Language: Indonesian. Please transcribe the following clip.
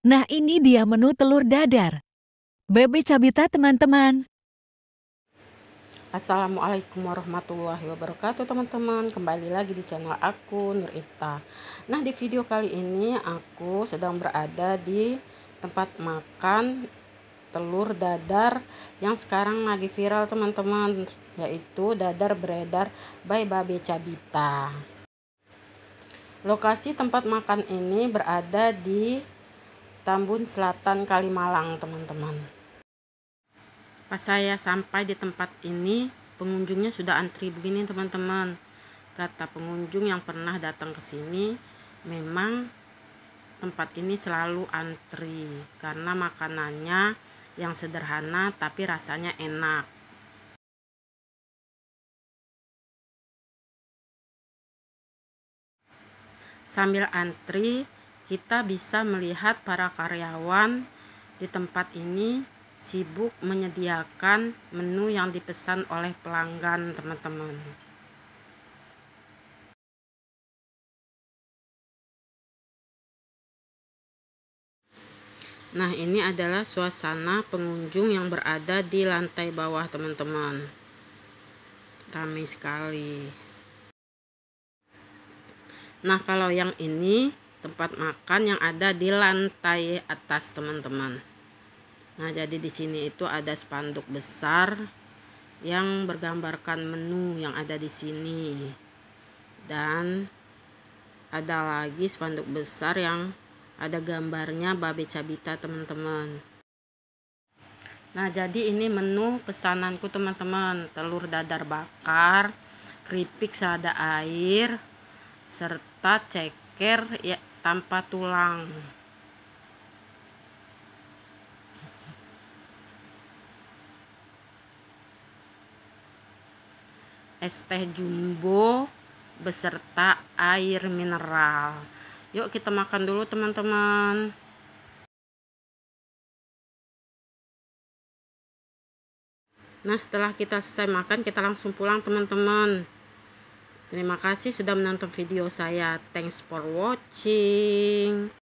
Nah ini dia menu telur dadar. bebe Cabita teman-teman. Assalamualaikum warahmatullahi wabarakatuh teman-teman Kembali lagi di channel aku Nur Ita Nah di video kali ini aku sedang berada di tempat makan telur dadar Yang sekarang lagi viral teman-teman Yaitu dadar beredar by Babe Cabita Lokasi tempat makan ini berada di Tambun Selatan Kalimalang teman-teman pas saya sampai di tempat ini pengunjungnya sudah antri begini teman-teman kata pengunjung yang pernah datang ke sini memang tempat ini selalu antri karena makanannya yang sederhana tapi rasanya enak sambil antri kita bisa melihat para karyawan di tempat ini sibuk menyediakan menu yang dipesan oleh pelanggan teman-teman. Nah, ini adalah suasana pengunjung yang berada di lantai bawah, teman-teman. Ramai sekali. Nah, kalau yang ini tempat makan yang ada di lantai atas teman-teman nah jadi di sini itu ada spanduk besar yang bergambarkan menu yang ada di sini dan ada lagi spanduk besar yang ada gambarnya babe cabita teman-teman nah jadi ini menu pesananku teman-teman telur dadar bakar keripik selada air serta ceker ya tanpa tulang es teh jumbo beserta air mineral yuk kita makan dulu teman-teman nah setelah kita selesai makan kita langsung pulang teman-teman Terima kasih sudah menonton video saya. Thanks for watching.